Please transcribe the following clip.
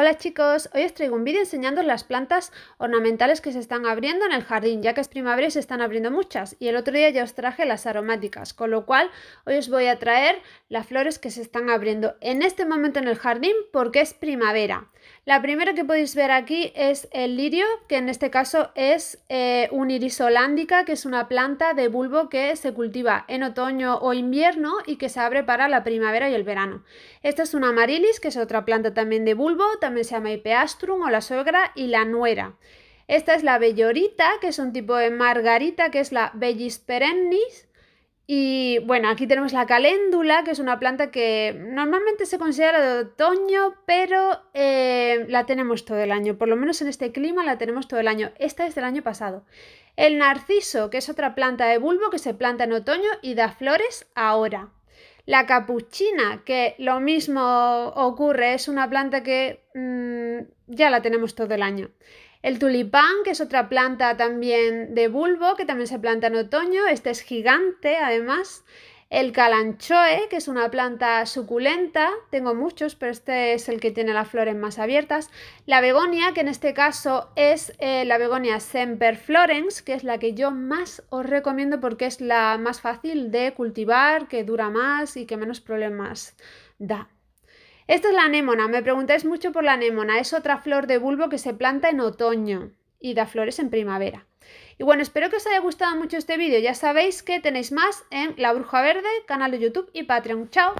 Hola chicos, hoy os traigo un vídeo enseñando las plantas ornamentales que se están abriendo en el jardín, ya que es primavera y se están abriendo muchas, y el otro día ya os traje las aromáticas, con lo cual hoy os voy a traer las flores que se están abriendo en este momento en el jardín porque es primavera. La primera que podéis ver aquí es el lirio, que en este caso es eh, un iris holándica, que es una planta de bulbo que se cultiva en otoño o invierno y que se abre para la primavera y el verano. Esta es una amarilis, que es otra planta también de bulbo, también se llama Ipeastrum o la suegra y la nuera. Esta es la bellorita, que es un tipo de margarita, que es la Bellis perennis. Y bueno, aquí tenemos la caléndula, que es una planta que normalmente se considera de otoño, pero eh, la tenemos todo el año. Por lo menos en este clima la tenemos todo el año. Esta es del año pasado. El narciso, que es otra planta de bulbo que se planta en otoño y da flores ahora. La capuchina, que lo mismo ocurre, es una planta que mm, ya la tenemos todo el año. El tulipán, que es otra planta también de bulbo, que también se planta en otoño, este es gigante además. El calanchoe, que es una planta suculenta, tengo muchos, pero este es el que tiene las flores más abiertas. La begonia, que en este caso es eh, la begonia semperflorens, que es la que yo más os recomiendo porque es la más fácil de cultivar, que dura más y que menos problemas da. Esta es la anémona, me preguntáis mucho por la anémona, es otra flor de bulbo que se planta en otoño y da flores en primavera. Y bueno, espero que os haya gustado mucho este vídeo. Ya sabéis que tenéis más en La Bruja Verde, canal de YouTube y Patreon. ¡Chao!